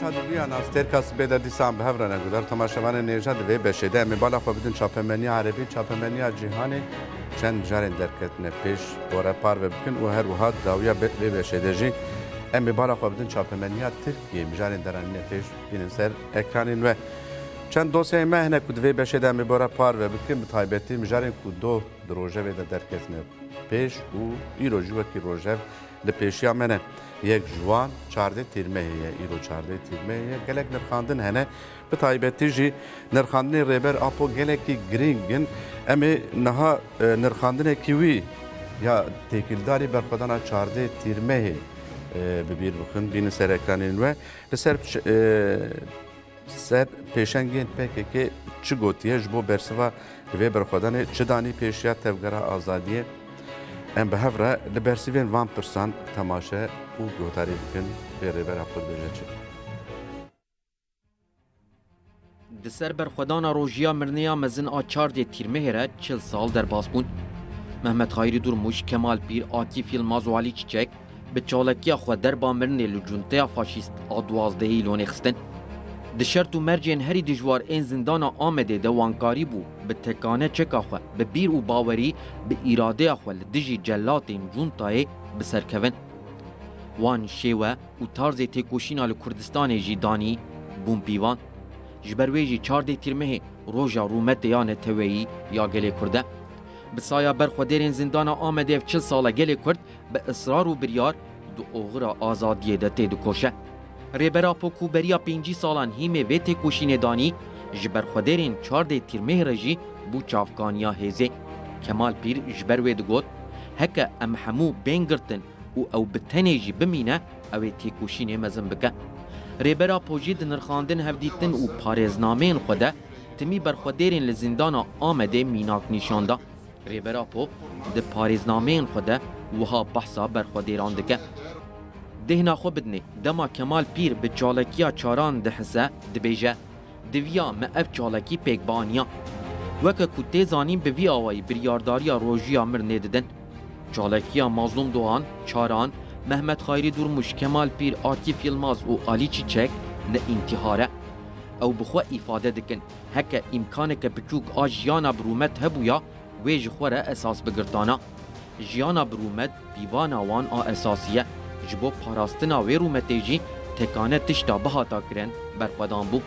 شاد بیان استر کس بده دیسان به هفرانه گذار تماشاوان نیجاد وی بشه ده امی بالا خواه بدن چاپمنی عربی چاپمنی جهانی چند جارن درکتنه پیش بوره پار بکن و هر وحاد داویا وی بشه ده جی امی بالا خواه بدن چاپمنی ترکیه مجارن درانه پیش بینن سر اکرانین و چند دوسیه مهنه کد وی بشه ده امی بوره پار بکن به تایبتی مجارن کد دو دروژه وی ده درکتنه پیش و ای روژه وکی روژه لپیشی آمنه یک جوان چارده تیرمه هیه ایرو چارده تیرمه هیه گلک نرخاندن هنه به تایبتی جی نرخاندن ریبر اپو گلکی گرینگن امی نها نرخاندن کیوی یا تکیلداری برخودانا چارده تیرمه هی ببیر بخن بین سر اکرانین و لسر سر پیشنگین پکه که چی گوتیه جبو برسوا دوی برخودان چی دانی پیشیت تفگره آزادیه Em bi hevre li bersivên van pirsan temaşe û gotarî bikin vê rêbera Kurbêje çi. Di ser berxwedana rojiya mirniya mezin a çardê tîrmehêre çil sal derbas bûn. Mehmet Hayrî Durmuş, Kemal Pîr, Akif Yılmaz û Alî Çiçek bi çalakiya xwe derba mirinê li cunteya faşîst a duwazdehî Lûnê xistin. د شرط و مرجین هری دجوار این زندان آمده ده وانکاری بو به تکانه چکا خو به بیر و باوری به اراده خو دجی جلاتین جونتای به سرکوین وان شیوه و تارز تکوشینا لکردستان جی دانی بوم پیوان جبروی جی چار دی تیرمه روژا رومت یان تویی یا گلی کرده بسایا برخودرین زندان آمده چل ساله گلی کرد به اصرار و بریار دو اوغرا آزادیه ده تی دو کوشه Rêbera Pokûberiya pêncî salan hîmê vê têkoşînêdanî ji ber xwederên çardê tîrmeh re jî bû çavkaniya hêzê. Kemal Pîr ji ber wê digot, heke em hemû bên girtin û ew bi tenê jî bimîne ew ê têkoşînê mezin bike. Rêbera pojî di nirxandin hevdîtin û parêznameyên xwe de timî berxwederên li zindana Amedê mînak nîşanda. Rêbera Po di parêznameyên xwe de wiha behsa berxwederan dike. دهنا خو بدنه دما کمال پیر به چالکیا چاران دحسه دبیجه دویا ما اف چالکی پیکبانیا وکه کو تیزانیم به وی آوائی بریارداریا روژی آمر ندیدن چالکیا مظلوم دوان چاران Mehmet Xayrî Durmuş, Kemal Pîr, Akif Yılmaz û Alî Çiçek ne intihare. Ew bi xwe îfade dikin. Heke îmkaneke biçûk a jiyana birûmet hebûya wê ji xwe re esas bigirtana. Jiyana birûmet pîvana wan a esasiye. ji bo parastina wê rûmetê jî tekane tişta bihata kirin berxwedan bû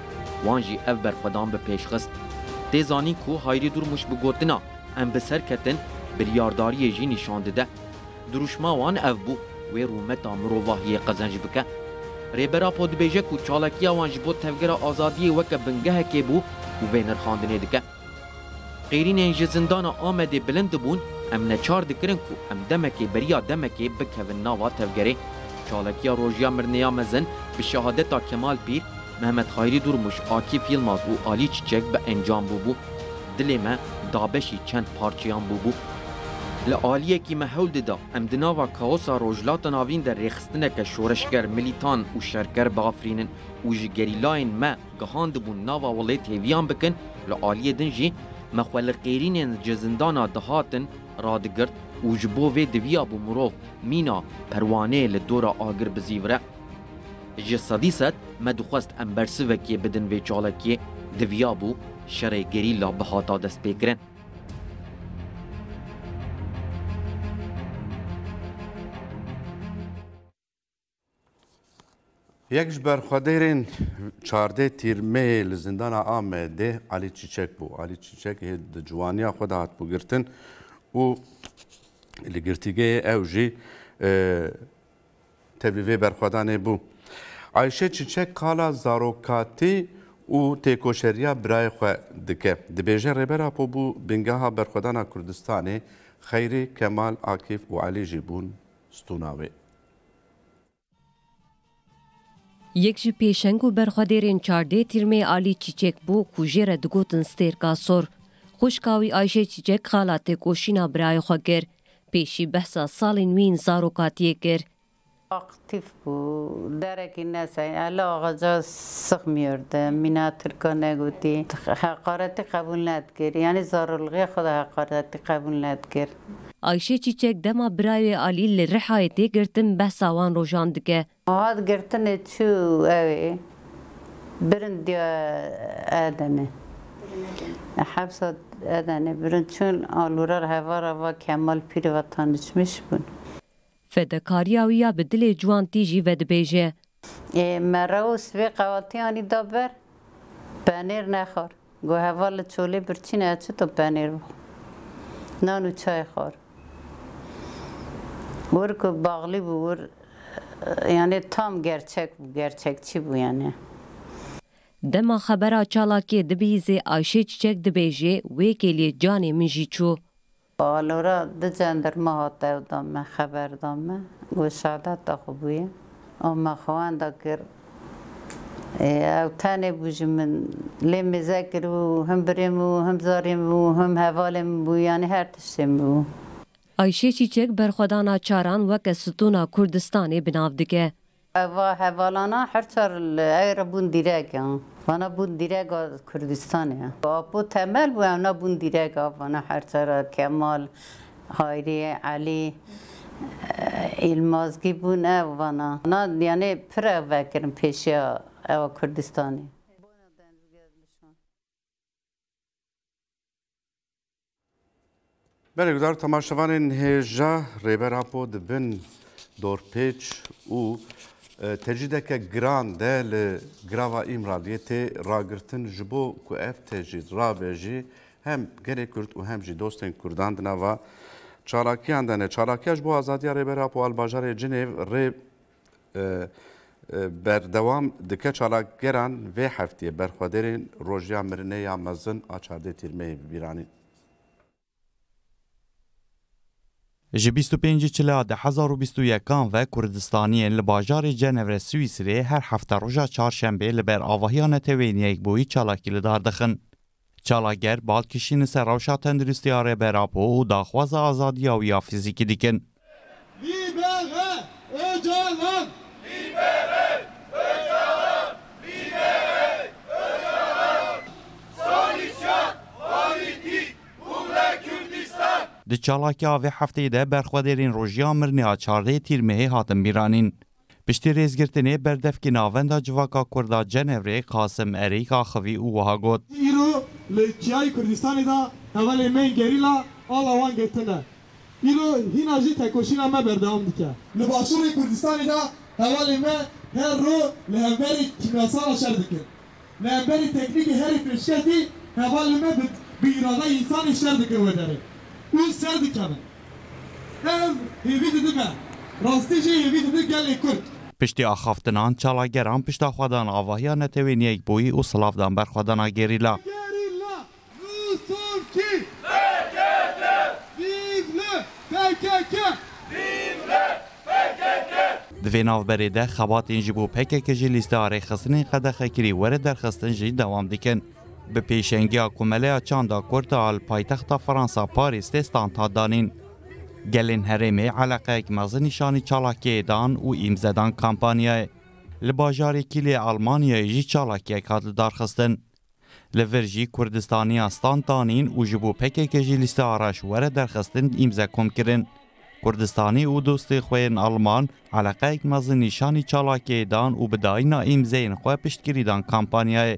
wan jî ev berxwedan bi pêşxist tê zanîn ku hayrî durmuş bi gotina em bi ser ketin biryadariyê jî nîşan dide duruşma wan ev bû wê rûmeta mirovahiyê qezen ji bike Rêbera po dibêje ku çalakiya wan ji bo tevgera azadiyê weke bingehekê bû û vê nirxandinê dike قیرینên ji zindana Amedê bilind bûn em neçar dikirin ku em demekê beriya demekê bikevin nava tevgerê çalakiya rojiya mirneya mezin bi şehadeta Kemal Pîr Mehmet Hayrî Durmuş, Akif Yılmaz û Alî Çiçek bi encam bûbû dilê me dabeşî çend parçeyan bûbû. Li aliyekî me hewl dida em di nava kaosa rojlata navîn de rêxistineke şoreşger milîtan û şerker biafrînin û ji gerîlayên me gihan dibûn nava welêt hêviyan bikin li aliyê din jî مەخوەل قێرینێن جێزندانا دەهاتن ڕادگرت û ji bo vê diviya bû mirov mîna perwaneyê li dora agir bizîvre ji sedî sed me dixwast em bersivekê bidin vê çalekiyê diviya bû şerê gerîla bihata destpêkirin یک بر خدیرین چارده تیر مه لزندان عامه ده علی چیچک بو علی چیچک د جوانیا خود هات بو گرتن و لگرتیگه او جی تبیوی برخوادانه بو عایشه چیچک کالا زاروکاتی و تیکوشریا برای خو دکه د بیژن ربرا پو بو بنگاها برخوادانا کردستانه خیر کمال عاکف و علی جیبون ستوناوی Yek ji peşengu ber xaderin çardê tirmê alî çiçek bû ku jê re digotin sterka sor. Xuşka wî Ayşe çiçek xala te koşîna birayê xwe kir. Pêşî Aktif bu. Derek inəsə, əli ağaca sıxmıyordu. Mina Türko nə güti? Həqarəti qəbul nətkir. Yəni zarurluğu xoda həqarəti qəbul nətkir. Ayşe Çiçek dema birayê Alî li rihayê tê girtin behsa wan rojan dike. Hat girtinê çû evê birin diye edene. Hepsa edene birin çün alurar hevara ve Kemal Pir vatandaşmış bunu. fedekariya wî ya bi dilê ciwan tî jî vedibêje. Mere û sivê qewatiyanî da ber penêr nexwar. Gu heva li çolê birçîne eçi tu penêr bixwe. Nan û çay xwar. Gur ku bağlî bû gur yani tam gerçek bu, gerçekçi bu yani. Dema xebera çalakê dibîzê Ayşe Çiçek dibêje wê kêlê canê min jî çû. بالورا ده جندرما هاته و دامه خبر دامه گوشاده تا خوبیه اما خوان دا کر او تنه بوش من لی مزکر و هم بریم و هم زاریم و هم حوالیم بو یعنی هر تشتیم بو آیشه چیچک برخودانا چاران وک ستونا کردستانی بناو دیگه و هر چار ایر بون دیرگ وانا بون دیرگ اپو تمل بو اونا بون دیرگ وانا چار کمال هایری علی ایلمازگی بون او وانا نه یعنی پر وکرم پیشی او کردستانی بله گدار تماشاوان هجه ریبر اپو دور دورپیچ او تجدك جران دال جراوا إمراليتي راجرتن جبو كو اف تجد رابجي هم گره کرد و هم جی دوستن کردان دنا و چاراکیان دنه چاراکیش بو آزادی ری برا پو الباجار جنیو ری بردوام دکه چاراکگران و هفته برخوادرین روژیا مرنه یا مزن آچارده تیرمه بیرانین Ji 25 çila de 2021 ve Kurdistaniyên li bajarê Cenev re Swîsrê her hefta roja çarşembê li ber avahiya netewêniyek boyî çalakî li dar dixin. Çalager balkişîn ser rewşa tenduristiya re berapo û daxwaza azadiya û ya fizîkî dikin. Libere! Ecelen! Libere! Di çalakya ve hefteyê de berxwederên rojiya mirniya açardı tîrmehê hatin bîranîn. Piştî rêzgirtinê berdevkî navenda civaka Kurda Cenevre Kasim Erêka xivî û wiha got. Îro li Çiyayê Kurdistanê da hevalê me gerîla ala wan girtine. Îro hîna jî me berdewam dike. Li Başûrê Kurdistanê da hevalê me her ro li hevberê kimyasala şer dike. Li hevberê teknîkê herî pêşketî hevalê me bi irada insan işler dikin ve سر دکبن ev hêvî didibe rastî jî hêvî didi gelê Kurd. Piştî axaftinan çalageran pişta xwedan avahiya netewêniyek boyî û silavdan berxwedana gerîla. Divê navberê de xebatên ji bo pekeke jî lîstearê xistinên qedexekirî were derxistin jî dewam dikin. Bi pêşengiya kumeleya çanda Kurda al paytexta Fransa Parîsê standa danîn. Gelên herêmê eleqeyek mezin nîşanî çalakiyê dan û îmzedan kampanyayê. Li bajarê kîlê Almanyayê jî çalakiyek hat li darxistin. Li vir jî Kurdistaniya stan danîn û ji bo pekeke jî lîste araş were derxistin îmzekom kirin. کوردستانی û dostê xwên Alman eleqeyek mezin nîşanî çalakiyê dan û bidayîna îmzeyên xwe piştgirî dan kampanyayê.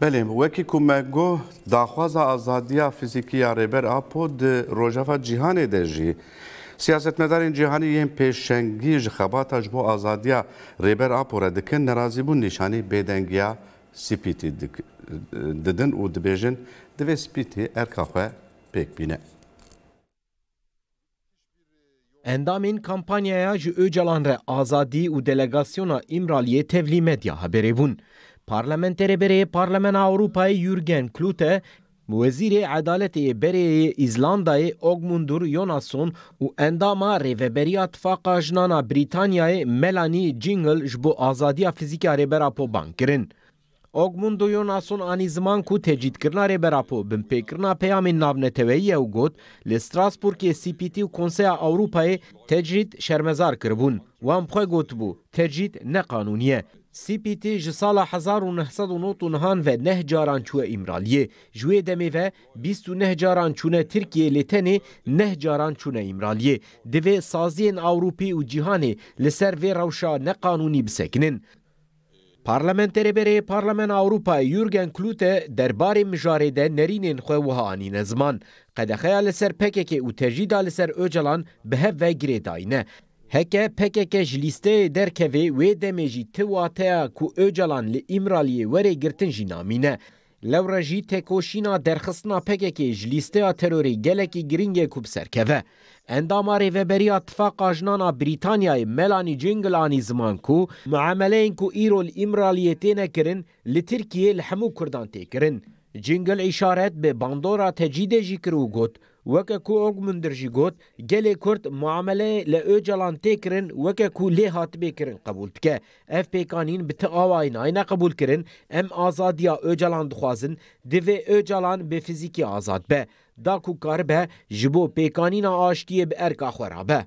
بله وکی کمگو داخواز آزادی fiziki ریبر apod, د روژافا جیهان ده جی siyasetmedarên cihanî yên pêşengî ji bo azadiya rêber apor dikin nerazî bûn nîşanî bêdengiya spîtî didin û dibêjin divê spîtî erka pek bine. bîne. Endamên kampanyaya ji Öcalan re azadî û delegasyona İmraliyê tevli medya haberi bun. Parlamentere berê Parlamena Avrupayê Jürgen Klute Mu Wezîrê Edaletê Berê İzlandayê Ogmundur Jonasson û endama rêveberiya tifaka jinana Brîtanyayê Melanie Jingle ji bo azadiya fîzîka rêbera poban kirin. Ogmundo Jonasson anî ziman ku tecîdkirina rêbera po bin pêkirina peyamên navneteweyî ew got li Strasburgê CPT û Konseya Ewropayê tecîd şermezar kiribûn. Wan xwe gotbû tecîd neqanûniye. سپیتی ji sala 1999 ve neh caran çûye İmraliyê. Ji wê demê ve 29 caran çûne Tirkiye lê tenê neh caran çûne İmraliyê. Divê saziyên Awropî û cîhanê li ser vê rewşa neqanûnî bisekinin. Parlamenterê berê Parlament Awropayê Jürgen Klute derbarê mijarê de nerînên xwe wiha anîne ziman. Qedexeya li ser pekekê û tejîda li ser Öcalan bi hev ve girê dayîne. Heke pekeke ji lîsteyê derkevê wê demê jî tiwateya ku Öcalan li İmraliyê were girtin jî namîne. Lewre jî tekoşîna derxistina pekekê ji lîsteya terorê gelekî giringê ku bi serkeve. Endamare veberiya tifaqa jnana Brîtanyayê Melani Cengilani ziman ku muameleyên ku îro li İmraliyê tê nekirin li Tirkiyê li hemû Kurdan tê kirin. Cingil îşaret bi bandora tecîdê jî kir û got وکه کو اوګ مندرجی ګوت ګلې کورد معاملې له اوجلان تکرن وکه کو له هات بکرن قبول تکه اف پی قانین بت اواین اینا قبول کرن ام آزادیا اوجلان دخوازن دی و اوجلان به فیزیکی آزاد به دا کو کار به جبو پیکانینا آشتی به ارکا خورابه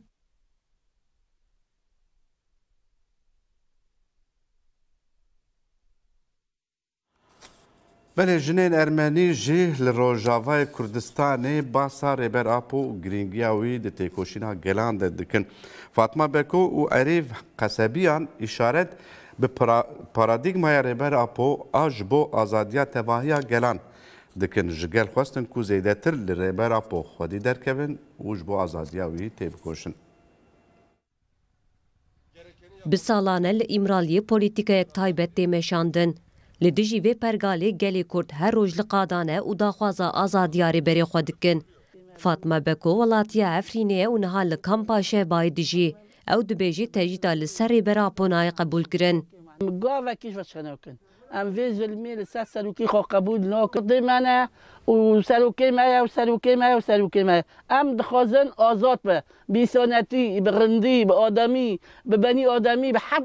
بله جنین ارمنی جی لروجاوای کردستان باسا ریبر اپو گرینگیاوی د تیکوشینا گلان د دکن فاطمه بکو او عریف قصبیان اشارت به پارادیگمای ریبر اپو اج بو آزادیا تواهیا گلان دکن جگل خواستن کو زیده تر لریبر اپو خودی درکوین او ج بو آزادیاوی تیکوشن Bi salane li imraliye politikayek taybet dêmeşandin. لدجی به پرگالی گلی کرد هر روز لقادانه و داخواز آزادیاری بری خود کن. فاطمه بکو ولاتی افرینه و نها لکمپا شه دجی او دبیجی تجید لسر برا پونای قبول کرن. گاو کیش و چنو کن. ام وی ظلمی لسر سلوکی خو قبول نو کردی منه و سلوکی مایه و سلوکی مایه و سلوکی مایه. ام دخوازن آزاد به بیسانتی، به غندی، به آدمی، به بنی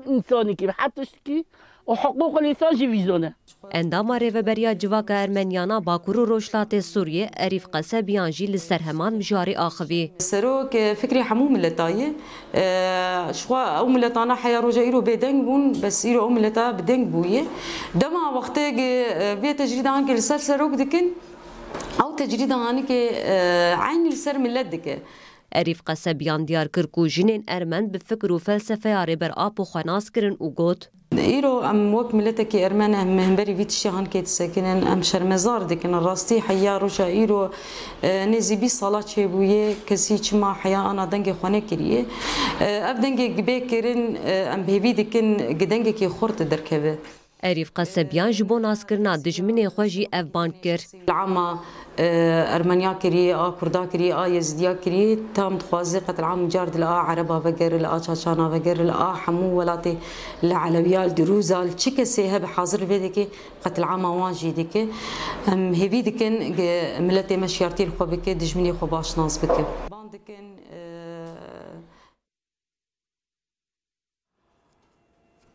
انسانی که به حد تشکی وحقوق الإنسان اندام ريفا بريا جواک ارمنيانا باكورو روشلات سوريا اريف قسابيان جي لسرهمان مجاري اخوي سروك فكري حمو ملتاي ملتایی آه، او ملتانا حيا روجا ايرو بدنگ بون بس ايرو او ملتا بدنگ بویه دما وقتا آه، بیا تجريد عنك لسر سروك دكن او تجريد عنك که آه، لسر ملت دکه اريف قسابيان ديار كركو جنين ارمن بفكر وفلسفه فلسفه ابو بر آب خناس ایرو ام وک ملت که ارمنه هم مهمبری ویت شیان کت سکنن ام شرمزار دکن راستی حیا روشا ایرو نزی بی سالا چه بویه کسی چما حیا آنا دنگ خونه کریه اف دنگ گبه کرن ام بهوی دکن گدنگ که خورت درکبه Erîfqa Sebiyan ji bo naskirina dijminê xwe jî ev band kir. Lama e, Ermeniya kiriye, a Kurda kiriye, a Yezidiya kiriye tam dixwazi qetlam car dil a Ereba veger, li a Çaçana veger, li a hemû welatê li Elewiya, li Diruza, li çi kesê hebe hazir vê dike qetlama wan jî dike. Em hêvî dikin milletê me şiyartiyê xwe bike, dijminê xwe baş nas bike.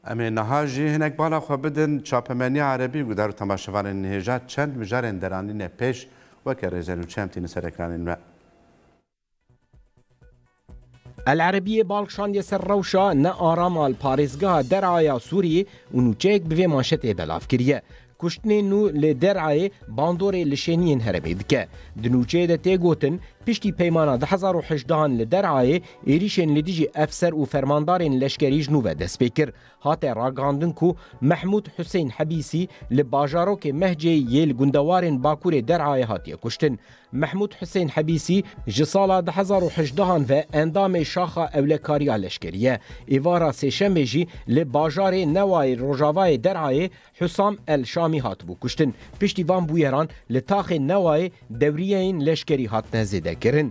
امه نها جی هنک بالا خو بدن چاپمنی عربی گو در تماشاوان نهجات چند مجارن درانین پیش وکر رزلو چمتین سرکانین و العربیه بالکشان سر روشا نه آرام آل پارزگاه در آیا سوری و نوچه به ماشت بلاف کریه کوشتنê nû lê derayê bandorê li şêniyên herêmê dike. Di nûçeyê de tê gotin piştî peymana 2018 li derayê êrişên li dijî efser û fermandarên leşkerî ji nû ve destpê kir. Hate ragandin ku Mehmûd Hüseyin Hebîsî li bajarokê mehcê yê li gundewarên Bakurê derayê hatiye kuştin. محمود حسین حبیسی ji sala 2018 ve endamê şaxa evlekariya leşkeriye. Êvara sêşemê jî li bajarê Newayê Rojavayê Derayê Hüsam El Şamî hatibû kuştin. Piştî van bûyeran li taxê Newayê devriyeyên leşkerî hatine zêdekirin.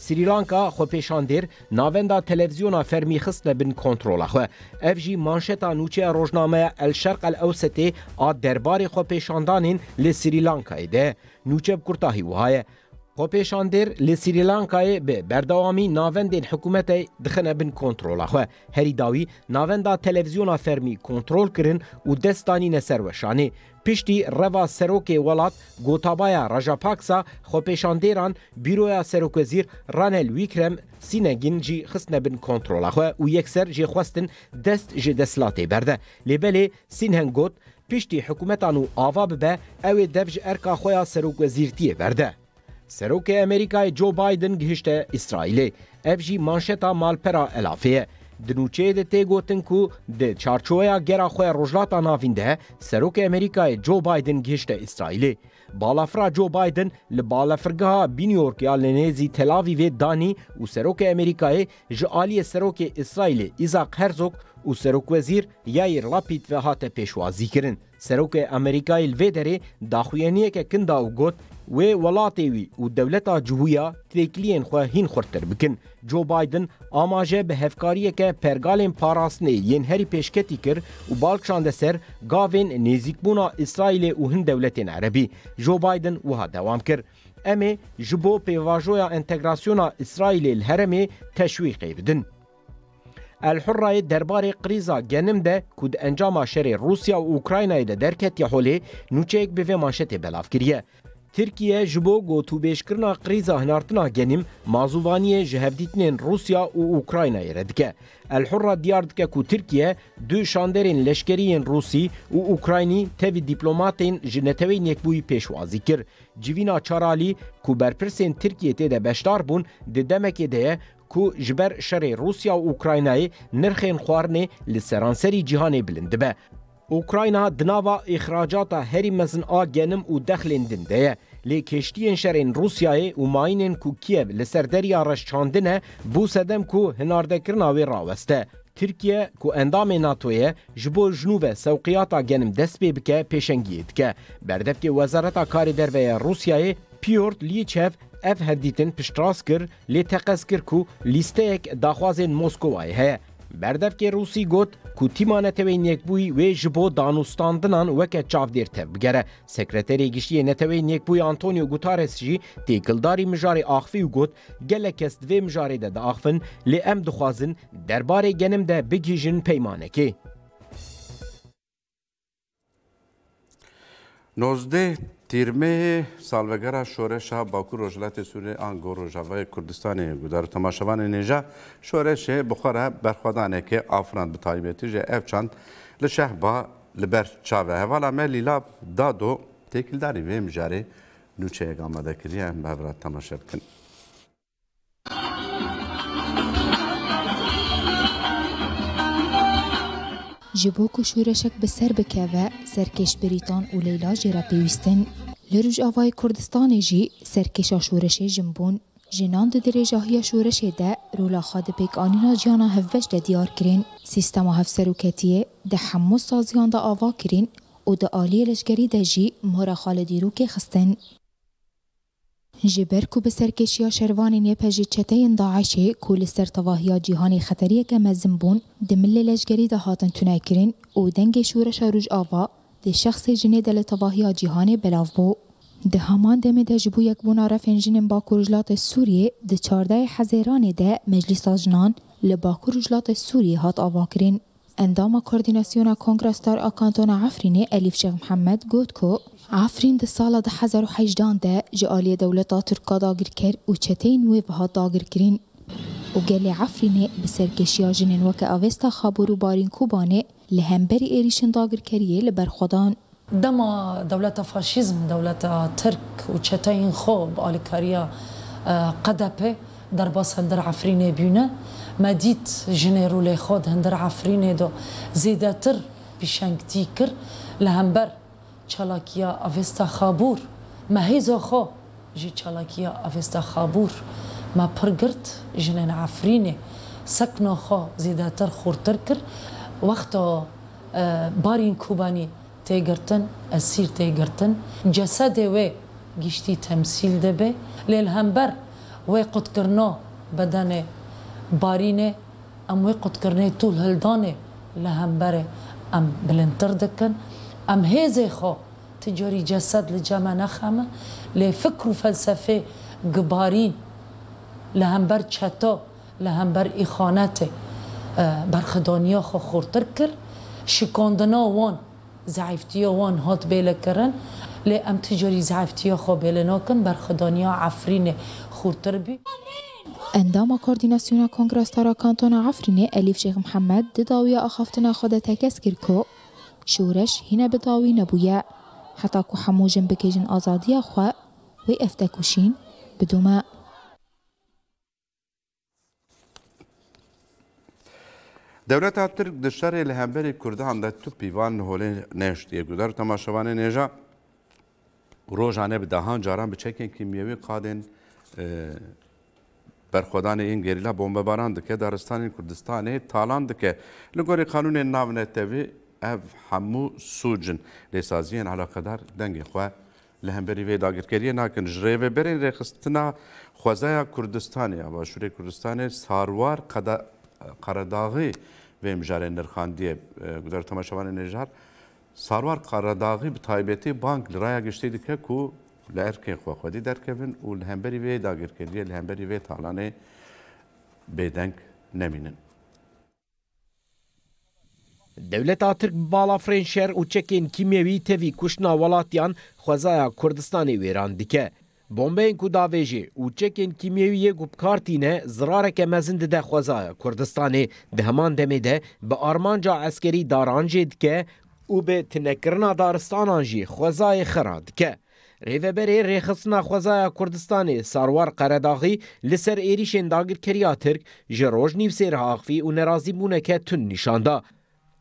سریلانکا خو پیشاندیر ناوندا تلویزیونا فرمی خست بن کنترولا خو اف جی مانشتا نوچه روزنامه الشرق الاوسطی ا دربار خو پیشاندانین ل سریلانکا ده نوچه کوتاهی وهای Kopêşandêr li Sîrîlankayê bi berdewamî navendên hikûmetê dixine bin kontrola xwe. Herî dawî navenda televizyona fermî kontrol kirin û destanîne ser weşanê. Piştî reva serokê welat gotabaya Rajapaksa xopêşandêran bîroya serokezîr Ranel Wîkrem sînegin jî xistne bin kontrola xwe û yekser jê xwestin dest ji deslatê berde. Lêbelê Sînhen got, piştî hikûmetan û ava bibe ew ê dev ji erka xweya serokwezîrtiyê berde. Serokê Amerîkayê Joe Biden gihişte İsraîlê. Ev jî manşeta malpera elafê ye. Di nûçeyê de tê gotin ku di çarçoya gera xwe rojlata navîn de Serokê Amerîkayê Joe Biden gihişte İsraîlê. Balafra Joe Biden li balafirgeha Binyork ya Lenezî Tel Avîvê danî û Serokê Amerîkayê ji aliyê Serokê İsraîlê Isaac Herzog û Serokwezîr Yair Lapid ve hate pêşwazî kirin. Serokê Amerîkayê li Vêderê daxuyaniyeke kinda û got wê welatê wî û dewleta cihûya têkiliyên xwe hîn xurtir bikin. Joe Biden amaje bi hevkariyeke pergalên parastinê yên herî pêşketî kir û balkşande ser gavên nêzîkbûna İsraîlê û hin dewletên Erebî. Joe Biden wiha dewam kir. Em ê ji bo pêvajoya entegrasyona İsraîlê li heremê teşwîqê bidin. الحرای دربار قریزا گنم ده کود انجام Rusya روسیا و اوکراینای ده درکت حولی نوچیک به مانشت بلاف کریه Tirkiye ji bo gotûbêjkirina qrîza hinartina genim mazûvaniyê ji hevdîtinên Rusya û Ukraynayê re dike. Elhurra diyar dike ku Tirkiye du şanderên leşkeriyên Rusî û Ukraynî tevî dîplomatên ji netewên yekbûyî pêşwazî kir. Civîna Çaralî ku berpirsên Tirkiye tê de beşdar bûn di demekê de ye کو جبر شر روسیا و اوکراینای نرخین خوارنه لسرانسری جهانی بلند به اوکراینا دناوا اخراجات هری مزن آگنم و دخلین دنده لی کشتیین شرین روسیای و ماینین کو کیو لسردری آرش چاندنه بو سدم کو هناردکرنا وی راوسته Tirkiye ku endamê NATOyê ji bo jinûvê sewqiyata genim dest pê bike pêşengiyê dike. Berdevkê Wezareta Karî Derve ya Rûsyayê پیورد لیچف ev hevdîtin piştras kir lê teqez kir ku lîsteyek daxwazên Moskowayê heye. Berdevkê Rûsî got ku tîmanetevên yekbûyî wê ji bo danûstandinan weke çavdêr tev bigere. Sekreterê gişiyê netewên yekbûyî Antonio Gutares jî têkildarî mijarê axivî û got gelek kes divê mijarê de diaxivin lê em dixwazin derbarê genim de bigîjin peymanekê. 19 تیرمه سالوگرا شورش باکور رجلت سوری آنگو رجاوه کردستانی گودار تماشوان نیجا شورش بخورا برخوادانه که آفران بطایبیتی جه اف چند لشه با لبر چاوه هوالا مه لیلا دادو تکلداری به مجاری نوچه اگامه دکریه به برات تماشا بکن جبو کشورشک به سر بکه و سرکش بریتان و لیلا جرا پیوستن. لروج آوای کردستان جی سرکش آشورش جنبون جنان ده جاهی آشورش ده رولا خواد پیک آنینا جیانا هفوش ده دیار کرین. سیستم هفصر سروکتیه ده حمو سازیان ده آوا کرین و ده آلی لشگری ده جی مهر خالدی رو که خستن. جی برکو به سرکشیا شروانین یه پجی چتین داعشه سر تواهیا جیهانی خطریه که مزنبون دمل لشگری ده هاتن تونکرین او دنگ شورش روج آوا ده شخص جنه دل تواهیا جیهانی بلاف بو ده همان دم ده جبو یک بونا رفن جنن باکورجلات سوریه ده چارده حزیران ده مجلس آجنان لباکورجلات سوریه هات آوا کرین انضم كورديناسيون كونغراستار أكانتونا عفريني أليف شيخ محمد جوتكو عفرين د سالا د حزر حجدان ده جالية دولتا تركا داغر كر وچتين ويفها داغر كرين وقال عفريني بسركشيا جنين وكا أفستا خابورو بارين كوباني لهمبري إيريشن داغر كريه لبرخدان دما دولة فاشيزم دولة ترك وشتين خوب آلكاريا قدبه درباس هندر عفريني بيونه ما ديت جنيرو لي خود هندر عفرينيدو زيدا تر بشانك ديكر لهمبر چالاكيا افيستا خابور ما هيزو خو جي چالاكيا افيستا خابور ما پرگرت جنين عفريني سكنو خو زيدا تر خورتر كر وقتو آه، بارين كوباني تيگرتن اسير تيگرتن جسد وي گشتي تمثيل دبه للهمبر وي قد كرنو بدنه بارينه ام ويقد كرني طول هلدانه لهم بره ام بلنتر دكن ام هيزي خو تجاري جسد لجامع نخمه لفكر وفلسفه قبارين لهم بر چتا لهم بر اخانته آه، برخدانیا خو خورتر کر شکاندنا وان زعیفتیا وان هات بیل کرن لی ام تجاری خو بیل ناکن برخدانیا عفرین خورتر بی اندام Koordinaciona Kongrestara Kantona Afrinê Elîf Şêx Mihemed di dawiya axaftina xwe de tekeskir ku şûreş hîne bi dawî nebûye heta ku hemû jin bikêjin azadiya xwe wê eftekuşîn bidû me. Devleta Tirk di şerê li hemberê Kurdihan de tu pîvan holê neştiye gudar temaşevanê nêja rojanê bi dehan caran bi çekên kîmyewî qadên برخودان این گریلا بمب باران دکه دارستان کردستان تالان دکه لگوری قانون ناو نتوی اف همو سوجن لسازیان علاقدار دنگ خواه لهمبری وی داگرکری ناکن جری و برین رخستنا خوازای کردستانی و شوری کردستانی ساروار قرداغی و امجار نرخاندی گذار تماشاوان نجار ساروار قرداغی به تایبتی بانک لرایا گشتی دکه که لرکه خو خودی درکوین و لهمبری وی داگیرکریه لهمبری وی تالانه بيدنك نمينن Devleta Türk bala Frenşer û çekên kimyevî tevî kuşna welatiyan xwezaya Kurdistanê wêran dike. Bombeyên ku davêjê û çekên kimyewiyê gupkartîne zirareke mezin dide xwezaya Kurdistanê di heman demê de bi armanca eskerî daran jê dike û bi tinekirina daristanan jî xwezayê xera dike. Rêveberê Rêxistina Xwezaya Kurdistanê Sarwar Qeredaxî li ser êrişên dagirkeriya Tirk ji Rojnîvsê reaxivî û nerazîbûneke tun nîşanda.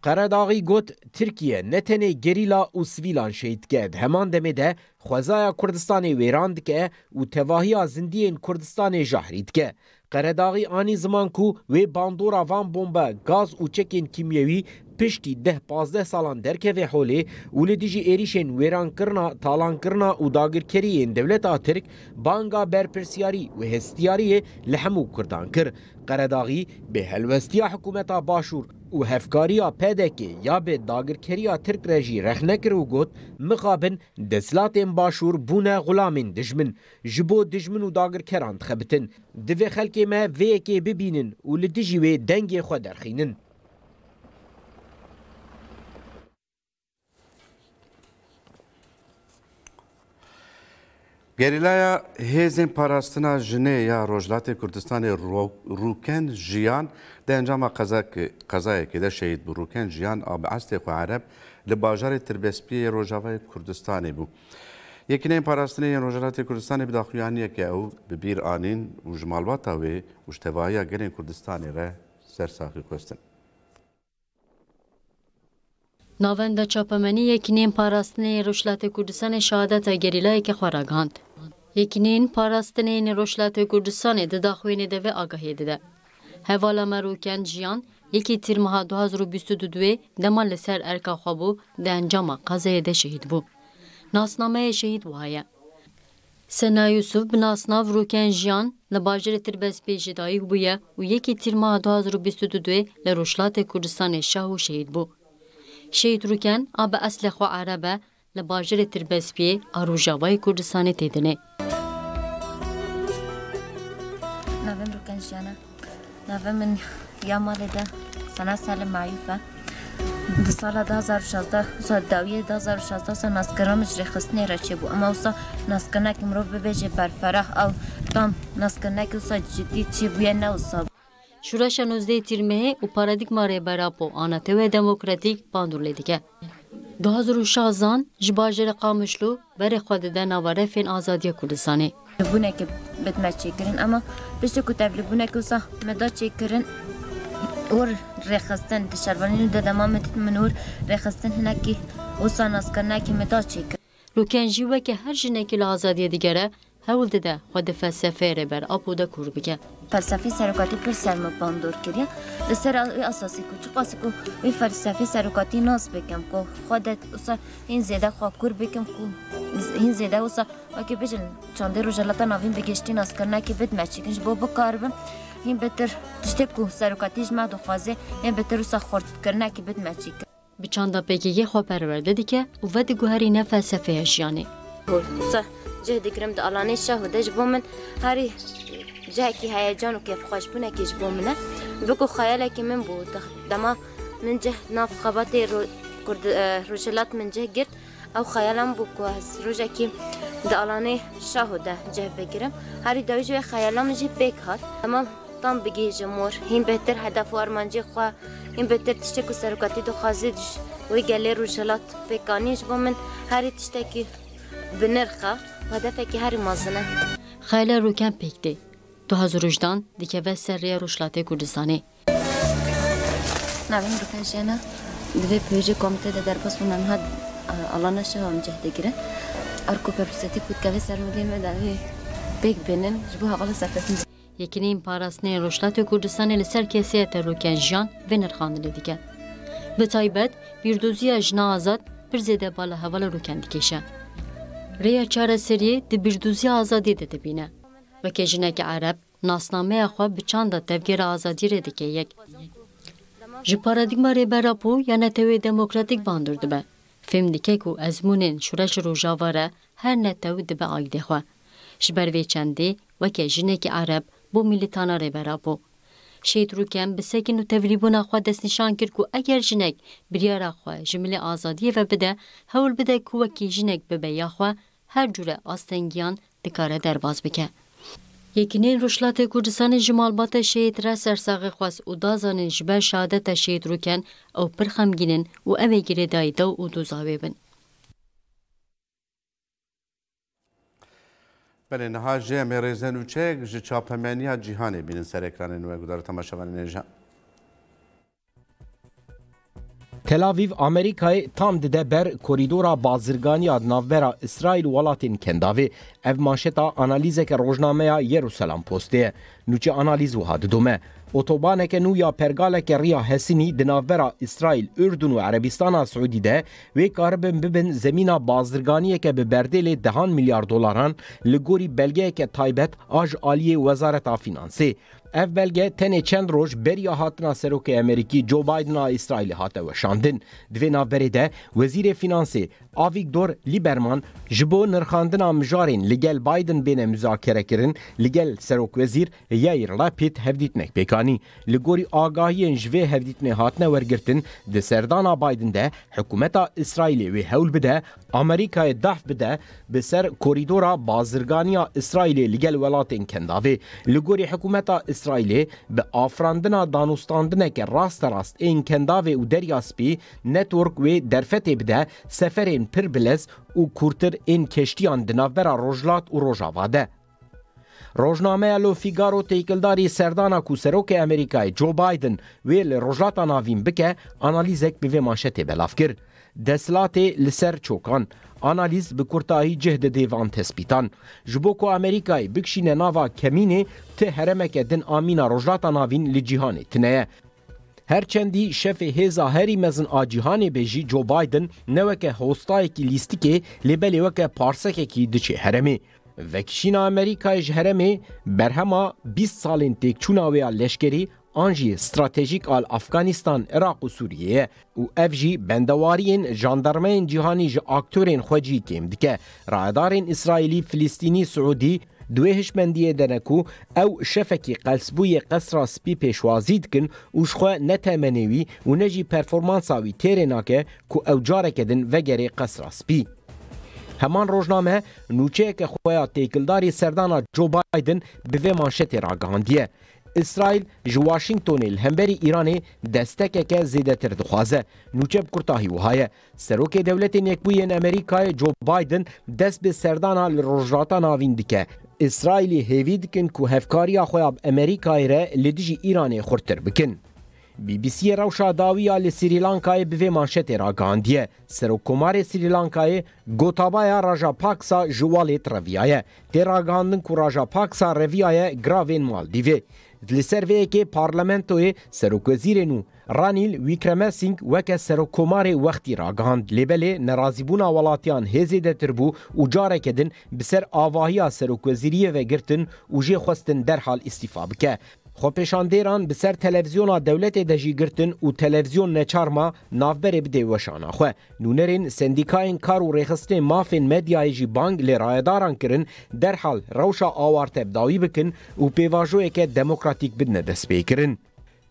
Qeredaxî got Tirkiye ne tenê gerîla û sivîlan şehîd dike di heman demê de Xwezaya Kurdistanê wêran dike û tevahiya zindiyên Kurdistanê jahrî dike. Qeredaxî anî ziman ku wê bandora van bomba gaz û çekên kîmyewî پشتی ده پازده سالان درکوه حوله اوله دیجی ایریشن ویران کرنا تالان کرنا و داگر کریین دولت آترک بانگا برپرسیاری و هستیاری لحمو کردان کر قرداغی به هلوستیا حکومتا باشور و هفکاریا پدکی یا به داگرکریا ترک رژی رخ نکر و گوت مخابن دسلاتین باشور بونه غلامین دجمن جبو دجمن و داگرکران تخبتن دوی خلکی ما ویکی ببینن و لدجی وی دنگی خود درخینن گەریلایە هێزین پاراستنا ژنێ یا ڕۆژلاتی کوردستانی ڕووکەن ژیان دە ئەنجامە قەزایەکی دە شەید بڕووکەن ژیان ئابعاستی خوعاعرب لە باژاری تربەسپی ڕۆژاوای کوردستانی بوو. یەکنین پاراستنی ڕۆژلاتی کوردستانی بداخویانیەکە ئەو ببییر ئاین و ژمالواتەوێ وشتەوایە گەرین کوردستانی رە سەرساخی کوستن. ناوند چاپمنی یکنین پاراستنی روشلات کردستان شهادت گریلا که خوراگاند. یکنین پاراستنی روشلات کردستان ده داخوین ده و آگاهی ده. هوالا مروکن جیان یکی تیرمها 2022 دما لسر ارکا خوابو ده انجام قضیه ده شهید بو. ناسنامه شهید بو هایه. Sena Yusuf bi nasnav rokên jiyan li bajarê Tirbes pêjî dayîk bûye û yekî tîrma 2022 li Rojhilatê Kurdistanê şah û şehîd bû. شەید ڕووکەن ئا بە ئەسلە خۆ عرەبە لە باژرە تربەسپێ ئاروژاوای کوردستانی تێدنێ. ناوێم ڕووکەن ژیانە ناوە من یا ماڵێدا سەنا سالە مایوفە. د سال 2016 سال داویه 2016 سال نسکرام جری خستنی را چه بو اما اوسا نسکنک مروف ببیجه برفرح او تام نسکنک اوسا جدی چی بویه نه اوسا Շուրաշան ուզդեյ է ու պարադիկմարե բարապո անաթեվե դեմոկրատիկ պանդուրլեդիկ է։ 2016-ան ժբաժերը կամշլու բերը խոդեդեն ավարեֆին ազադիա Կուրդիստանի։ Բունեկը բետմեջ չեքրին, ամա բեշտե կուտավլի բունեկը սա մեդա չեքրին որ ռեխստեն դշարվանին դդամա մտիտ մնուր ռեխստեն հնակի ուսանասկանակի մեդա չեքրին։ Լուկեն ժիվը կը հر ժնեկի լազադիա դիգերը հəwl didə xwe di felsefeyê re ber apû de kûr bike. فلسفه سرکاتی پر پندور کریا لسر اساسی کو چقا سکو وی فلسفه سرکاتی ناس بکم کو خودت اوسا این زیده خواب کور بکم کو این زیده اوسا اکی بجن چانده رو جلتا ناوین بگشتی ناس کرنا که بد مچکنش بو بکار بم این بتر کو سرکاتی جمع دو خوازه این بتر اوسا خورد کرنا که بد مچکن بچاندا پیگی خواب پرورده دیگه و دیگوهری نه فلسفه اشیانه. اوسا جه دیگرم دالانه شهودش بومن هری جهكي هيجان وكيف خوش بنا كيش بومنا بكو خيالك من بو دما من جه ناف خباتي رو كرد آه، رجلات من جه قرد او خيالم بكو هز رجاكي دالاني شاهده جه بگیرم هر دویجو خیالم جه بک هات تمام تام بگی جمهور هین بهتر هدف و ارمانجی خواه بهتر تشتک و سرکاتی دو خازی وی گلی روشلات بکانیش با من هری تشتکی بنرخه و هدفه که هری مازنه خیلی رو کم پیکتی 2008 dikeve serriye Rojlatê Kurdistan'ı. Navên rûpejiyana divê pêjê komîtê de derbas bûnan hat alana şeha min ceh digire. Arko perpirsetî ku dikeve ser milên me davê pêk bênin ji bo hevala Kurdistan'ı Yekinên parastinê Rojlatê Kurdistanê li ser kesiyê terokên jiyan vê nirxandinê dike. Bi taybet, bîrdoziya jina azad pir zêdebala hevala rûken dikêşe. Rêya çareseriyê di bîrdoziya azadê de dibîne. Vekê jinek Ereb nasnameya xwe bi çanda tevgera azadî rê dike yek. Ji paradîgma rêbera pû ya netewê demokratîk bandur dibe. Fêm dike ku ezmûnên şureş rojava re her netew dibe aydê xwe. Ji ber vê çendê wekê jinekî Ereb بۆ میلیتانە ڕێبەرابوو. شیتروکم bi sekên û tevlîbûna xwe destnîşan kir ku eger jinek biryara xwe ji milê azadiyê ve bide, hewl bide ku wekî jinek bibe ya xwe her cure astengiyan dikare derbas bike. Yekinin Ruşlatê Kurdistanê ji malbata şehit re sersaxê xwest û dazanên ji ber şehadeta şehit rûken ew pir xemgînin û ew ê girêdayî dew û dozavê bin. Belê niha jê me rêzên û çek ji çapemeniya cîhanê bînin ser ekranên nû gudarı temaşevanên Tel Aviv Amerîkayê tam dide ber korîdora bazirganiya navbera İsraîl û welatên kendavê ev manşeta analîzeke rojnameya Yerusalem Postê Nüce Nûçe analîz wiha didome. Otobaneke nû ya pergaleke Riya Hesinî di navbera İsraîl, Ürdün ve Erebistana Suûdî de wê karibin bibin zemîna bazirganiyeke bi berdê dehan milyar dolaran ligori gorî belgeyeke taybet aj aliyê Wezareta Finansê. Ev belge tenê çend roj beriya hatina serokê Amerîkî Joe Biden'a İsrailê hate weşandin. Divê navberê de Wezîrê Finansê Avigdor Liberman ji bo nirxandina mijarên li gel Biden bêne müzakere kirin li gel serokwezîr Yair Lapid hevdîtnek pêkanî. Li gorî agahiyên ji vê hevdîtnê hatine wergirtin di serdana Biden de hikûmeta İsraîlê wê hewl bide Amerîkayê def bide bi ser korîdora bazirganiya İsraîlê li gel welatên kendavê. Li gorî hikûmeta İsraîlê bi afrandina danûstandineke rast rast ên kendavê û derya spî network wê derfetê bide seferên pir bilez û kurtir ên keştiyan di navbera Rojlat û Rojava de. Rojnameya Lofigaro têkildarî serdana ku Serokê Amerîkayê Joe Biden wê li Rojlata navîn bike, analîzek bi vê manşetê belav kir. Deslatê li ser çokan, analiz bi kurtahî cih di dêvan tespîtan. Ji bo ku Amerîkayê bikşîne nava kemînê ti heremeke din amîna Rojlata navîn li cîhanê tune ye. هرچندی شف هیزا هری مزن آجیهانی بیجی جو بایدن نوکه هوستای کی لیستیکی لبلی وکه پارسکه کی دچی هرمی وکشینا امریکای هرمی برهما 20 سالین تک چوناویا لشکری آنجی استراتژیک آل افغانستان عراق و سوریه و اف جی بندوارین جاندرمین جهانی جا اکتورین خوجی کم دکه رایدارین اسرائیلی فلسطینی سعودی دوێ هشمەندیە دەنەکو ئەو شەفەکی قەلسبوویە قەسرا سپی پێشوازی دکن وشخوا نەتەمەنێوی و نەژی پەرفۆرمانساوی تێرێ ناکە کو ئەو جارێکەدن ڤگەرێ قەسرا سپی. هەمان ڕۆژنامە نوچەیەکە خۆیان تێکلداری سەردانا جۆ بادن بڤێ مانشتێ ڕگەاندیە. ئیسرائیل ji Washingtonê li hemberî Îranê destekeke zêdetir dixwaze. Nûçe Kurtahî wihaye. Serokê dewletên Yekbûyên Amerîkayê Joe Biden dest bi serdana li rojrata navîn dike. اسرائیلی هیوی دکن کو هفکاریا خویا امریکای را لدیجی ایرانی خورتر بکن. بی بی سی روشا داویا لی سریلانکای بوی منشت را گاندیه. سروکومار سریلانکای گوتابایا راجا پاکسا جوالیت رویایه. تیرا گاندن کو راجا پاکسا رویایه گراوین مالدیوی. Li serveyekê parlamentoyê e serokwezîrên û Ranil Wickremesing weke serokkomarê wextî ragihand lêbelê nerazîbûna welatiyan hêzê de tirbû û careke din bi ser avahiya serokwezîriyê vegirtin û jê xwestin derhal îstîfa bike. خۆپێشاندێران دێران بسەر تەلەڤزیۆنا دەولێتێ دەژیگرتن و تەلەڤزیۆن نەچارما ناوبەرێ بدێ وەشانە خوێ نوونەرین سندیکایین کار و ڕێخستنێ مافین مەدیایژی بانگ لێ ڕایەداران کردن دەرحال ڕەوشە ئاوارتەبداوی بکن و پێواژۆیەکە دەموکراتیک بدنە دەستپێکردن.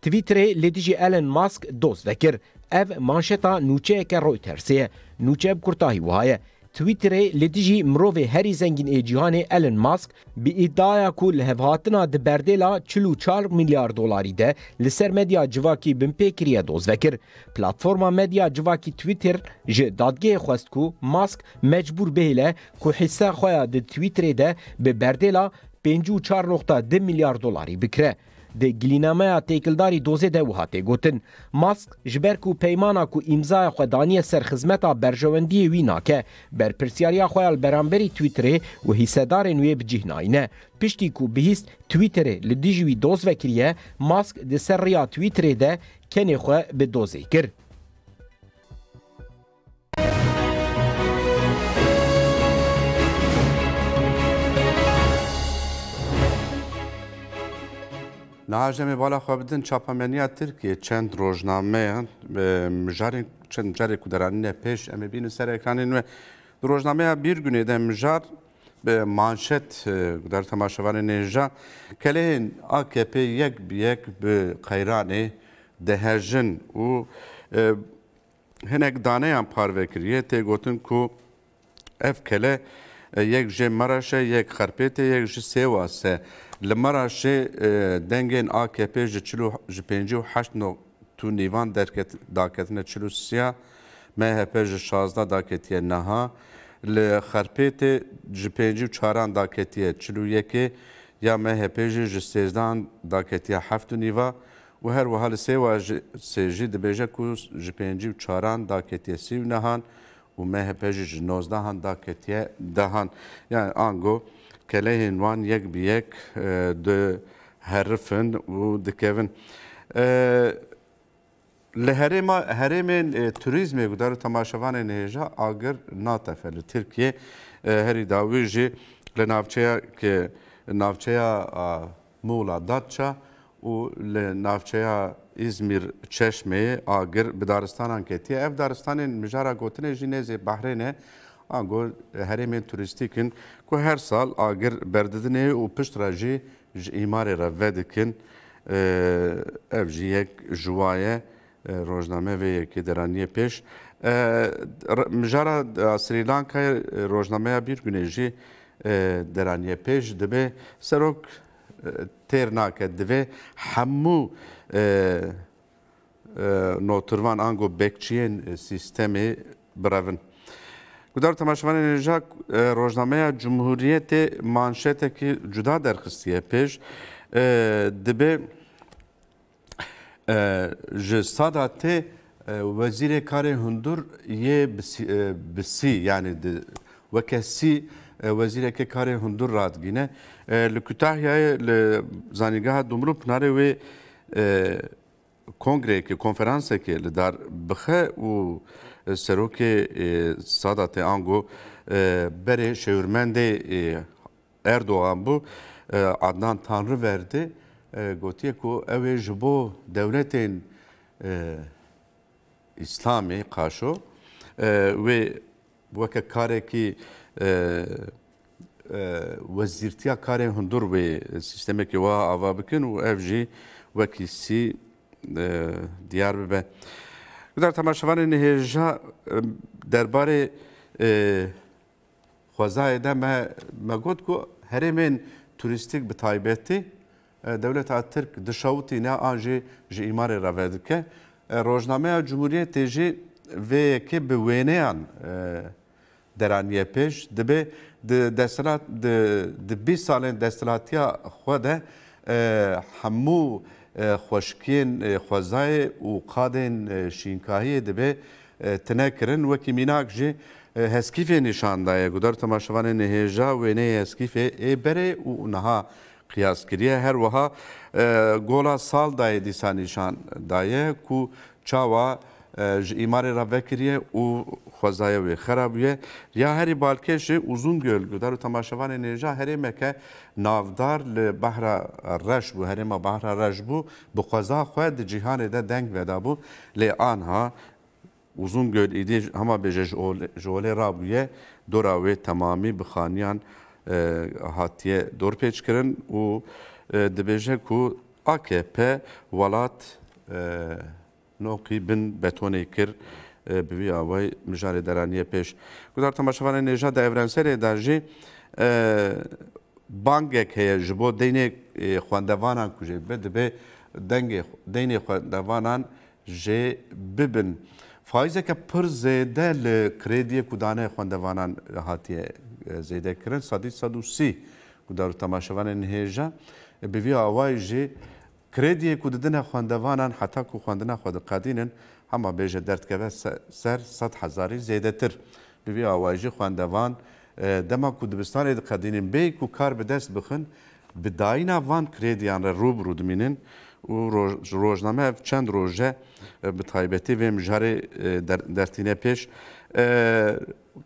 تویترê lêdijî Ellen Mask dost vekir. Ev manşeta nûçeyeke Reutersê ye, nûçe bi kurtahî wihaye. Twitterê li dijî mirovê herî zengîn ê e cîhanê Elon Musk bi îddiaya ku li hevhatina di berdê la 44 milyar dolarî de li ser medya civakî bin pêkiriye doz vekir. Platforma medya civakî Twitter ji dadgehê xwest ku Musk mecbur bihêle ku hissa xweya di Twitterê de bi berdê la 54.2 milyar dolarî bikire. د گلینامه تیکلداری دوزه ده وهاته گوتن ماسک جبر کو پیمانا کو امضا خدانی سر خدمتا برژوندی ویناکه بر پرسیاریا خوال برانبری توییتر و حصدار نوی بجهناینه پشتی کو بهیست توییتر لدیجوی دوز وکریه ماسک د سر ریا توییتر ده کنه خو به دوزه کرد نهاجمی بالا خواه بدن چاپامنیات ترکیه چند روزنامه مجارین چند مجاری کدرانین پیش امی بینی سر اکرانین و روزنامه bir günü de مجار به manşet در تماشاوان نیجا کلین AKP یک بیک به قیرانی دهجن و هنگ دانه هم پاروه کریه تی گوتن کو اف کله یک جه مرشه یک خرپیته یک جه سیواسه Li Maraşê e, dengên AKP ji çilo ji pêncî û heşt tu nîvan daketine çilo siya MHP ji şazda daketiye neha li xerpêtê ji pêncî û çaran daketiye çilo yekê ya MHP jî ji sêzdan daketiye heft û nîva û her wiha li sêwa sêjî dibêje ku ji pêncî û çaran daketiye sîv nehan û MHP jî ji nozdahan daketiye dehan yani ango کەلەی نوان یەک بیەک هەرفن و دکەون. Li herêma herêmên e, turizmê gudar temaşevanê nehêja agir natefe li Tirkiye herî dawî jî li navçeya ki navçeya Muğla Datça û li navçeya İzmir çeşmeyê agir bi daristanan ketiye ev daristanên mijara gotinê jî nêzê Bahrêne آنگو هرمین توریستیکن که هر سال آگر برددنه و پشت راجی ایمار را ودکن او جی یک جوایه روزنامه و یکی درانی پیش مجارا سریلانکا روزنامه بیر گونه جی درانی پیش دبه سروک تیر ناکد دبه همو نوتروان آنگو بکچین سیستمی براون گدار تماشاوان نجا روزنامه جمهوریت مانشته کی جدا درخستیه پیش دبه ji sada te vezîrê karê hundur yê bisî e, yani weke sî e, wezîreke karê hundur radgîne e, li Kütahyayê li zanîgeha Dumru Pinarê wê kongreke konferansekê li dar bixe û E, serokê e, sada te ango e, berê şeûrmendê Erdoğan bu Adnan Tanrıverdi gotiye ku ew ê ji bo dewletên İslamî qaşo wê weke karekî wezîrtiya karên hundur wê sistemekî wa ava bikin ve evji jî wekî sî diyar bibe. در تماشاوان نهجا درباره خوازای ده ما مگود کو هرمین توریستیک به تایبتی دولت ترک دشاوتی نه آنجی جی ایمار روید که روزنامه جمهوریت جی و که به وینیان درانیه پیش دبه دستلات دبی سالن دستلاتیا خود همو خوشکین خوزای و قادین شینکاهی دبه تنکرن و کمیناک جه هسکیف نشاندای گدار تماشوان نهیجا و نه هسکیف ای بره و نها قیاس کریه هر وها گولا سال دای دیسا نشان دایه کو چاوا ji îmarê ra vekiriye û xwezaya wê xerabiye ya herî balkêjê uzun gölgudar û temaşevanê nêja herêmeke navdar li behra reş bû herêma behra reş bû bi xweza xwe di cîhanê de deng vedabû lê anha uzun göl idê hema bêje ji olê rabûye dora wê temamî bi xaniyan e, hatiye dorpêç kirin û e, dibêje ku AKP welat e, نۆقی بن بەتۆنەی کرد بوی ئەوەی مژارێ دەرانیە پێش گودار تەماشەوانە نێژە دایڤرانسەرێدا ژێ بانگێک هەیە ji بۆ دەینێک خوندەوانان کوژێ بێ دەبێ دەینێ خوندەوانان jê bibin. Faizeke pir zêde li krediye kudaneye xwendevanan hatiye zêdekirin sadî sadûsî gudar temaşevanên hêje bi vî awayê jê کرێدیە و ددنە خوێندەوانان حتاک و خوێندنا خودقادینن هەما بێژە دەردکەوە سەر 100 هزاری زێدەتر بوی ئاواژی خوێندەوان دەما و دبستانی دقەدینین بێک و کار بەدەست بخن بداینا وان کرێدیان رە ڕوو ڕوودمینن و ڕۆژنامە چەند ڕۆژە بە تایبەتی وێم ژارێ دەرتینە پێش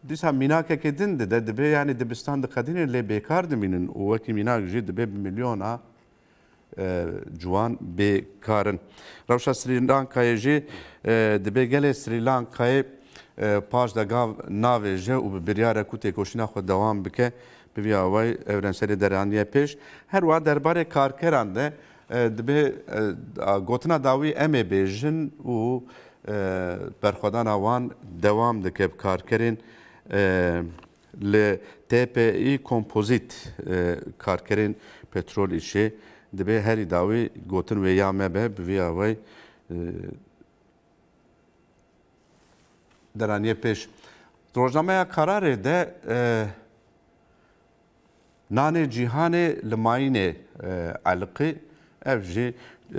دیسا میناکەکە دن دەدە دەبێ ینی دبستان دقەدینە لێ بێکار دمینن و وەکی میناکژی دەبێ میلیۆنا جوان بێکارن. ڕەوشە سریلانکایە ژێ دەبێ گەلێ سریلانکایە پاش دەگاو ناوێژە و ببریارە کو تێکۆشینا خۆ دەوام بکە بوی ئەوەی ئەورەنسەری دەرانیە پێش هەروە دەربارێک کارکەران دە دەبێ گوتنا داوی ئەمێ بێژن و بەرخۆدان ئەوان دەوام دەکە کارکەرین لە تپی کۆمپۆزیت کارکەرین پترۆلیشێ دبه her داوی گوتن و یا مبه بوی آوی درانیه پیش روزنامه قراره ده نان cihane لماین علقی e, evji e,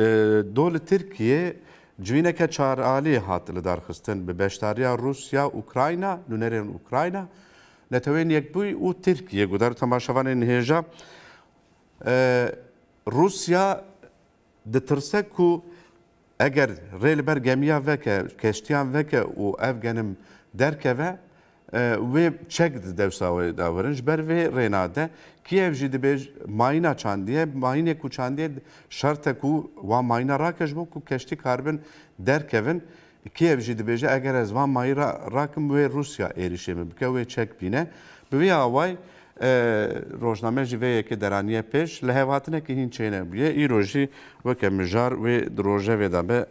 dol Türkiye cvineke çar ali hatlı darxistin bi beştariya Rusya Ukrayna nunerin Ukrayna netewen yek bu u Türkiye gudar tamaşavan heja روسیا دترسه کو اگر ریل بر گمیا وکه کشتیان وکه و افغانم درکه و و چک دوساوی داورنج بر و ریناده کیف جدی بیج ماینا چاندیه ماینه کو چاندیه شرط کو و ماینا راکش بو کو کشتی کاربن درکون کیف جدی بیج اگر از وان مایرا راکم و روسیا ایریشه بکه و چک بینه به وی آوای روزنامه جی وی که درانیه پیش له هاتنه که هین چینه بیه ای روزی و که مجار و دروژه و دمه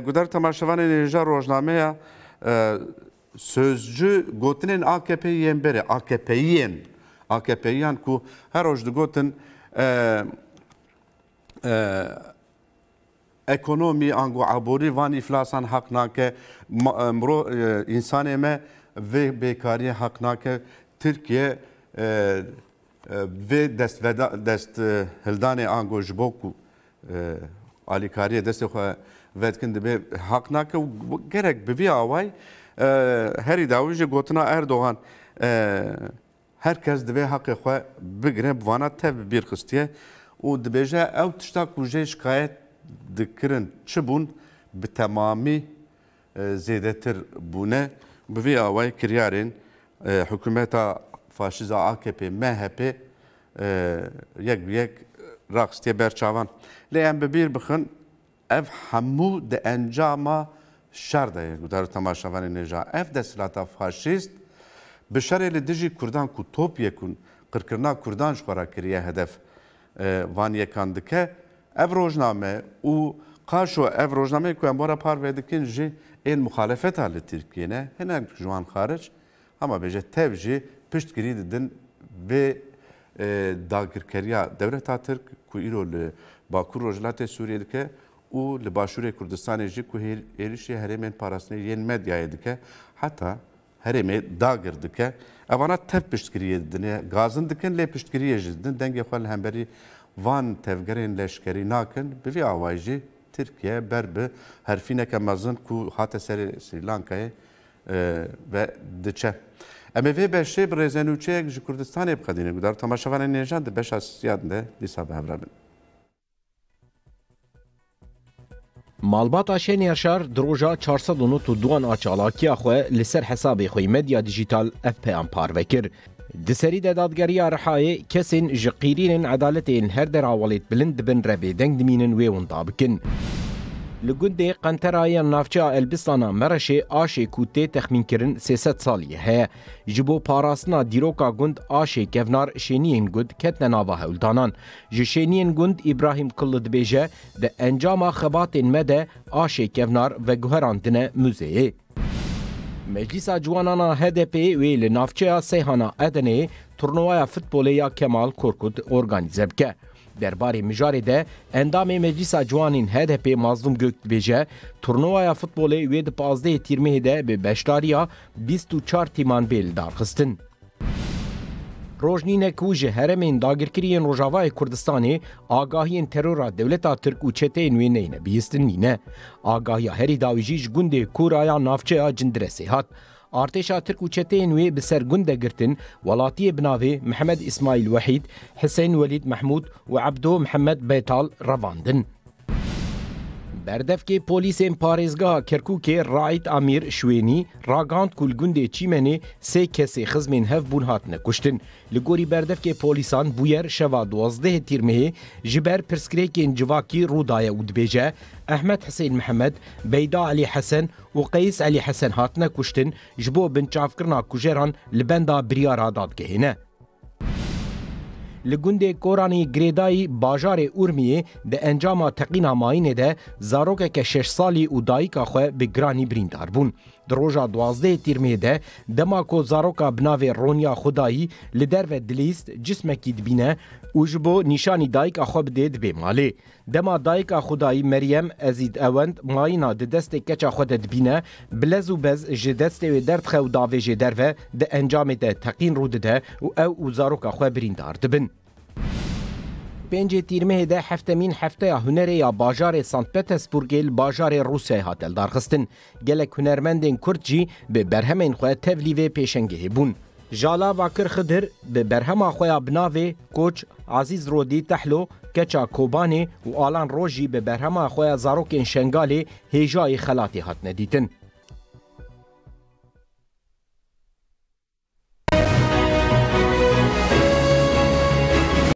گودر تماشاوان نجا روزنامه sözcü gotinin AKP'yi yen beri AKP'yi yen AKP yen ku her hoşdu gotin e, e, ekonomi angu abori van iflasan hak nake e, mro e, me ve bekariye hak nake Tirkiye e, e, ve dest veda dest e, hildane ango jboku Ali Kariye dest xwe vedkin dibe hak nake gerek bi vî away herî dawî ji gotina Erdogan herkes divê heqê xwe bigire vana tev bibîr xistiye û dibêje ew tişta ku jê şikayet dikirin çi bûn bi temamî zêdetir bûne bi vî away kiryarên حکومت فاشیزا AKP MHP یک یک راقستیه برچاوان لیم ببیر بخن اف همو ده انجام شر ده گودار تماشاوان نجا اف دستلاتا فاشیست بشر لدجی کردان کو توپ یکون قرکرنا کردان شورا کریه هدف وان یکان دکه اف روزنامه او قاشو اف روزنامه کو امبارا پار ودکن جی این مخالفت حال ترکیه نه هنن جوان خارج Hema beje tev jî piştgirî didin vê e, dagirkeriya devleta Tirk ku îro li Bakur Rojhilatê e Sûriyê dike û li Başûrê Kurdistanê e jî ku êrişê herêmên parastinê yên medyayê dike heta herêmê dagir dike evana tev piştgiriyê didine gazin dikin lê piştgiriyê jî didin dengê xwe van tevgerên leşkerî nakin bi vê awayî jî Tirkiye ber bi ku hate serê Sri Lankayê ve diçe. ئەمە بێ بەشێ برێزەن و چێک ji کوردستانê biqedîne gudar temaşevanê nêjan di beşa siyadin de dîsa bihevra bin. Malbata Şenyerşar di roja 409 duan a çalakiya xwe li ser hesabê xwe medya dijîtal ev peyan par vekir. Di serî de dadgeriya Rihayê kesên ji qîrînên edaletên her derawalêt bilind dibin revê deng dimînin wê hûn da bikin. Li gundê qenterayên navçeya Elbistana Meraşê aşê ku tê texmînkirin 300 salî heye. Ji bo parastina dîroka gund aşê kevnar şêniyên gund ketne nava hewldanan. Ji şêniyên gund İbrahim Kıllı dibêje de encama xebatên me de aşê kevnar ve guherandine müzeyê. Meclisa Ciwanana HDP wê li navçeya Seyhana Edenê turnuvaya futbolê ya Kemal Korkut organize bike. در باری مجاری ده اندام مجلسا HDP mazlum Gökbece turnuvaya futbolu ve 15-20'de be beştariya 24 timan bel darxistin. Rojnîne ku heremin heremên dagirkiriyên Kurdistan'ı, Kurdistanê agahiyên terora dewleta Tirk û çeteyên wê neyne bihîstin nîne. Agahiya herî dawî jî ji gundê Kûraya navçeya hat. ارتشا ترك و چتین بسر به سرگنده گرتن ولاتی بناوی محمد اسماعیل وحید حسین ولید محمود و عبدو محمد بیتال رواندن Berdevkê polîsên Parêzgeha Kerkûkê Raîd Amîr Şwênî ragand ku li gundê Çîmenê sê kesê xizmên hev bûn hatine kuştin. Li gorî berdevkê polîsan bûyer şeva 12 Tîrmihê ji ber pirsgirêkên civakî rûdaye û dibêje Ehmed Hüseyin Mihemed, Beyda Alî Hesen û Qeys Alî Hesen hatine kuştin ji bo binçavkirina kujeran li benda biryara dadgehîne. li gundê Koranî Grêdayî bajarê Urmiyê di encama teqîna mayînê de zarokeke şeş salî û dayika xwe bi giranî birîndar bûn. دروژا 12 تیرمه ده دما کو زاروکا بناوی رونیا خدایی لدر و دلیست جسمکی دبینه او جبو نشانی دایک خو بده دبی مالی دما دایک خدایی مریم ازید اوند ماینا د دست کچا خو د دبینه بلز و بز جدست و درد خو داوی جدر و د انجام ته تقین رود ده او او زاروکا خو بریندار دبن پنج تیرمه ده هفته مین هفته هنری یا باجار سانت پترزبورگ باجار روسیه هاتل دارخستن گلک هنرمندین کرد جی به برهمین خواه تفلیوه پیشنگه بون جالا واکر خدر به برهما خویا بناوی کوچ عزیز رودی تحلو کچا کوبانی و آلان روژی به برهما خویا زاروکین شنگالی هیجای خلاتی هات ندیتن.